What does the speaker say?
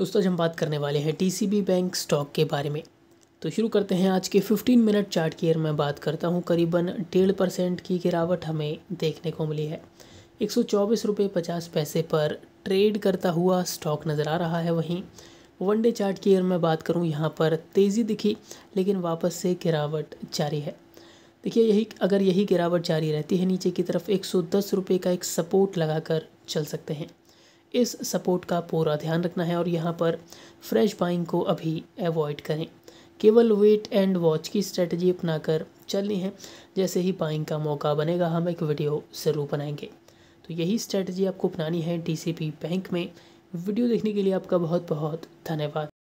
दोस्तों आज हम बात करने वाले हैं टीसीबी बैंक स्टॉक के बारे में तो शुरू करते हैं आज के 15 मिनट चार्ट की मैं बात करता हूँ करीबन डेढ़ परसेंट की गिरावट हमें देखने को मिली है एक सौ पैसे पर ट्रेड करता हुआ स्टॉक नज़र आ रहा है वहीं वन डे चार्ट की मैं बात करूं यहाँ पर तेज़ी दिखी लेकिन वापस से गिरावट जारी है देखिए यही अगर यही गिरावट जारी रहती है नीचे की तरफ एक सौ का एक सपोर्ट लगाकर चल सकते हैं इस सपोर्ट का पूरा ध्यान रखना है और यहाँ पर फ्रेश बाइंग को अभी अवॉइड करें केवल वेट एंड वॉच की स्ट्रेटजी अपनाकर चलनी है जैसे ही बाइंग का मौका बनेगा हम एक वीडियो ज़रूर बनाएंगे तो यही स्ट्रेटजी आपको अपनानी है डीसीपी बैंक में वीडियो देखने के लिए आपका बहुत बहुत धन्यवाद